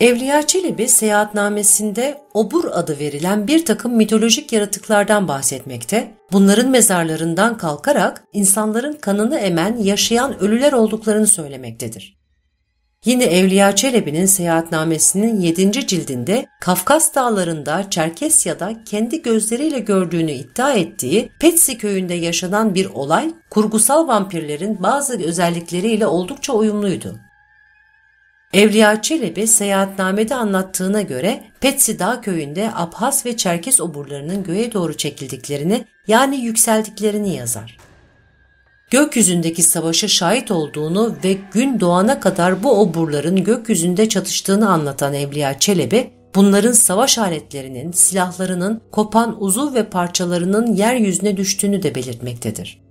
Evliya Çelebi seyahatnamesinde obur adı verilen bir takım mitolojik yaratıklardan bahsetmekte, bunların mezarlarından kalkarak insanların kanını emen yaşayan ölüler olduklarını söylemektedir. Yine Evliya Çelebi'nin seyahatnamesinin 7. cildinde Kafkas dağlarında Çerkesya'da kendi gözleriyle gördüğünü iddia ettiği Petsi köyünde yaşanan bir olay kurgusal vampirlerin bazı özellikleriyle oldukça uyumluydu. Evliya Çelebi seyahatnamede anlattığına göre Petsi Dağ köyünde Abhas ve Çerkes oburlarının göğe doğru çekildiklerini yani yükseldiklerini yazar. Gökyüzündeki savaşa şahit olduğunu ve gün doğana kadar bu oburların gökyüzünde çatıştığını anlatan Evliya Çelebi, bunların savaş aletlerinin, silahlarının kopan uzuv ve parçalarının yeryüzüne düştüğünü de belirtmektedir.